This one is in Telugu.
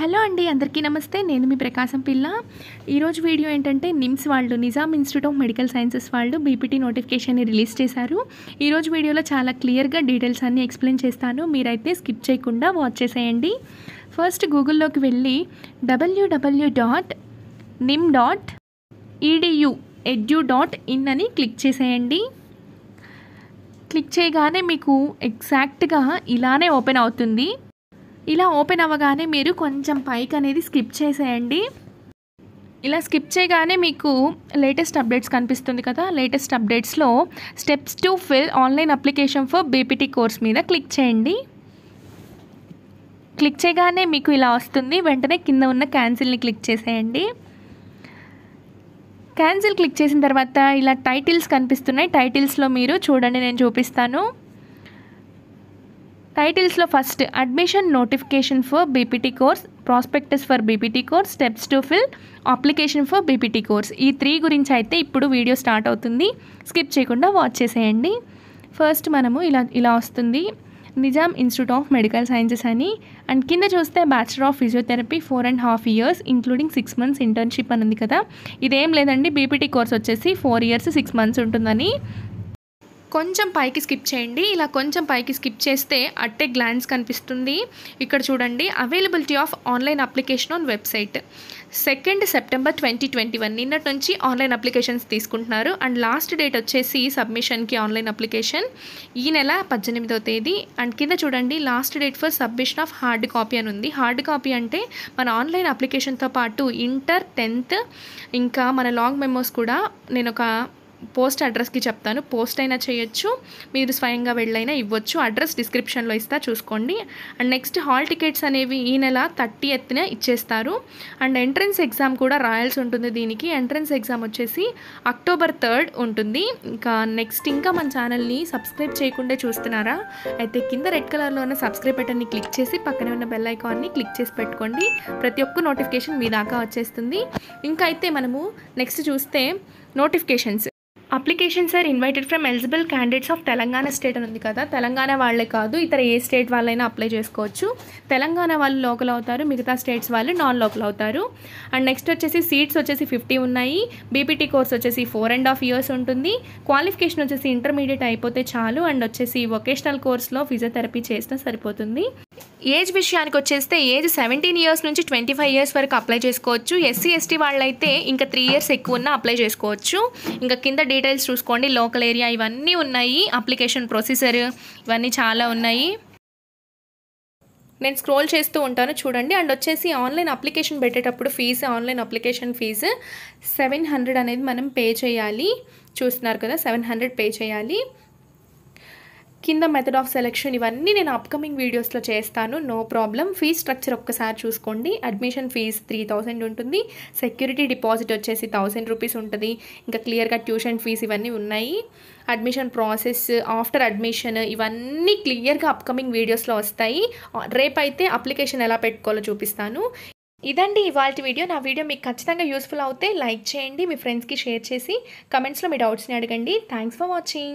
హలో అండి అందరికీ నమస్తే నేను మీ ప్రకాశం పిల్ల ఈరోజు వీడియో ఏంటంటే నిమ్స్ వాళ్ళు Nizam institute of medical sciences వాళ్ళు బీపీటీ నోటిఫికేషన్ని రిలీజ్ చేశారు ఈరోజు వీడియోలో చాలా క్లియర్గా డీటెయిల్స్ అన్నీ ఎక్స్ప్లెయిన్ చేస్తాను మీరైతే స్కిప్ చేయకుండా వాచ్ చేసేయండి ఫస్ట్ గూగుల్లోకి వెళ్ళి WWW dot NIM dot EDU edu dot in అని క్లిక్ చేసేయండి క్లిక్ చేయగానే మీకు ఎగ్జాక్ట్గా ఇలానే ఓపెన్ అవుతుంది ఇలా ఓపెన్ అవ్వగానే మీరు కొంచెం పైకి అనేది స్కిప్ చేసేయండి ఇలా స్కిప్ చేయగానే మీకు లేటెస్ట్ అప్డేట్స్ కనిపిస్తుంది కదా లేటెస్ట్ అప్డేట్స్లో steps to fill online application for BPT course మీద క్లిక్ చేయండి క్లిక్ చేయగానే మీకు ఇలా వస్తుంది వెంటనే కింద ఉన్న క్యాన్సిల్ని క్లిక్ చేసేయండి క్యాన్సిల్ క్లిక్ చేసిన తర్వాత ఇలా టైటిల్స్ కనిపిస్తున్నాయి టైటిల్స్లో మీరు చూడండి నేను చూపిస్తాను టైటిల్స్లో first admission notification for BPT course prospectus for BPT course steps to fill application for BPT course ఈ త్రీ గురించి అయితే ఇప్పుడు వీడియో స్టార్ట్ అవుతుంది స్కిప్ చేయకుండా వాచ్ చేసేయండి ఫస్ట్ మనము ఇలా ఇలా వస్తుంది Nizam institute of medical sciences అని అండ్ కింద చూస్తే bachelor of physiotherapy four and half years including six months internship అని ఉంది కదా ఇదేం లేదండి బీపీటీ కోర్స్ వచ్చేసి ఫోర్ ఇయర్స్ సిక్స్ మంత్స్ ఉంటుందని కొంచెం పైకి స్కిప్ చేయండి ఇలా కొంచెం పైకి స్కిప్ చేస్తే అట్టే గ్లాన్స్ కనిపిస్తుంది ఇక్కడ చూడండి availability of online application on website second September twenty twenty one నిన్నటి నుంచి ఆన్లైన్ అప్లికేషన్స్ తీసుకుంటున్నారు అండ్ లాస్ట్ డేట్ వచ్చేసి సబ్మిషన్కి ఆన్లైన్ అప్లికేషన్ ఈ నెల పద్దెనిమిదో తేదీ అండ్ కింద చూడండి last date for submission of hard copy అని ఉంది హార్డ్ కాపీ అంటే మన ఆన్లైన్ అప్లికేషన్తో పాటు ఇంటర్ టెన్త్ ఇంకా మన లాంగ్ మెమోస్ కూడా నేను ఒక పోస్ట్ అడ్రస్కి చెప్తాను పోస్ట్ అయినా చేయొచ్చు మీరు స్వయంగా వెళ్ళైనా ఇవ్వచ్చు అడ్రస్ డిస్క్రిప్షన్లో ఇస్తా చూసుకోండి అండ్ నెక్స్ట్ హాల్ టికెట్స్ అనేవి ఈ నెల థర్టీ ఎత్తున ఇచ్చేస్తారు అండ్ ఎంట్రన్స్ ఎగ్జామ్ కూడా రాయాల్సి ఉంటుంది దీనికి ఎంట్రన్స్ ఎగ్జామ్ వచ్చేసి అక్టోబర్ థర్డ్ ఉంటుంది ఇంకా నెక్స్ట్ ఇంకా మన ఛానల్ని సబ్స్క్రైబ్ చేయకుండా చూస్తున్నారా అయితే కింద రెడ్ కలర్లో ఉన్న సబ్స్క్రైబ్ బటన్ని క్లిక్ చేసి పక్కనే ఉన్న బెల్ ఐకాన్ని క్లిక్ చేసి పెట్టుకోండి ప్రతి ఒక్క నోటిఫికేషన్ మీ దాకా వచ్చేస్తుంది ఇంకా అయితే మనము నెక్స్ట్ చూస్తే notifications application sir invited from eligible candidates of Telangana state అని ఉంది కదా తెలంగాణ వాళ్ళే కాదు ఇతర ఏ స్టేట్ వాళ్ళైనా అప్లై చేసుకోవచ్చు తెలంగాణ వాళ్ళు లోకల్ అవుతారు మిగతా స్టేట్స్ వాళ్ళు నాన్ లోకల్ అవుతారు అండ్ నెక్స్ట్ వచ్చేసి సీట్స్ వచ్చేసి ఫిఫ్టీ ఉన్నాయి బీపీటీ కోర్స్ వచ్చేసి ఫోర్ అండ్ హాఫ్ ఇయర్స్ ఉంటుంది క్వాలిఫికేషన్ వచ్చేసి ఇంటర్మీడియట్ అయిపోతే చాలు అండ్ వచ్చేసి వొకేషనల్ కోర్స్లో ఫిజియోథెరపీ చేసినా సరిపోతుంది ఏజ్ విషయానికి వచ్చేస్తే ఏజ్ సెవెంటీన్ ఇయర్స్ నుంచి ట్వంటీ ఫైవ్ ఇయర్స్ వరకు అప్లై చేసుకోవచ్చు ఎస్సీ ఎస్టీ వాళ్ళైతే ఇంకా త్రీ ఇయర్స్ ఎక్కువ ఉన్నా అప్లై చేసుకోవచ్చు ఇంకా కింద డీటెయిల్స్ చూసుకోండి లోకల్ ఏరియా ఇవన్నీ ఉన్నాయి అప్లికేషన్ ప్రొసీజర్ ఇవన్నీ చాలా ఉన్నాయి నేను స్క్రోల్ చేస్తూ ఉంటాను చూడండి అండ్ వచ్చేసి ఆన్లైన్ అప్లికేషన్ పెట్టేటప్పుడు fee online application fee seven hundred అనేది మనం పే చేయాలి చూస్తున్నారు కదా సెవెన్ హండ్రెడ్ పే చేయాలి కింద మెథడ్ ఆఫ్ సెలెక్షన్ ఇవన్నీ నేను అప్కమింగ్ వీడియోస్లో చేస్తాను నో ప్రాబ్లం ఫీజ్ స్ట్రక్చర్ ఒక్కసారి చూసుకోండి అడ్మిషన్ ఫీజ్ త్రీ థౌసండ్ ఉంటుంది సెక్యూరిటీ డిపాజిట్ వచ్చేసి థౌసండ్ రూపీస్ ఉంటుంది ఇంకా క్లియర్గా ట్యూషన్ ఫీజ్ ఇవన్నీ ఉన్నాయి అడ్మిషన్ ప్రాసెస్ ఆఫ్టర్ అడ్మిషన్ ఇవన్నీ క్లియర్గా అప్కమింగ్ వీడియోస్లో వస్తాయి రేపైతే అప్లికేషన్ ఎలా పెట్టుకోవాలో చూపిస్తాను ఇదండి ఇవాళ వీడియో నా వీడియో మీకు ఖచ్చితంగా యూస్ఫుల్ అవుతే లైక్ చేయండి మీ ఫ్రెండ్స్కి షేర్ చేసి కమెంట్స్లో మీ డౌట్స్ని అడగండి థ్యాంక్స్ ఫర్ వాచింగ్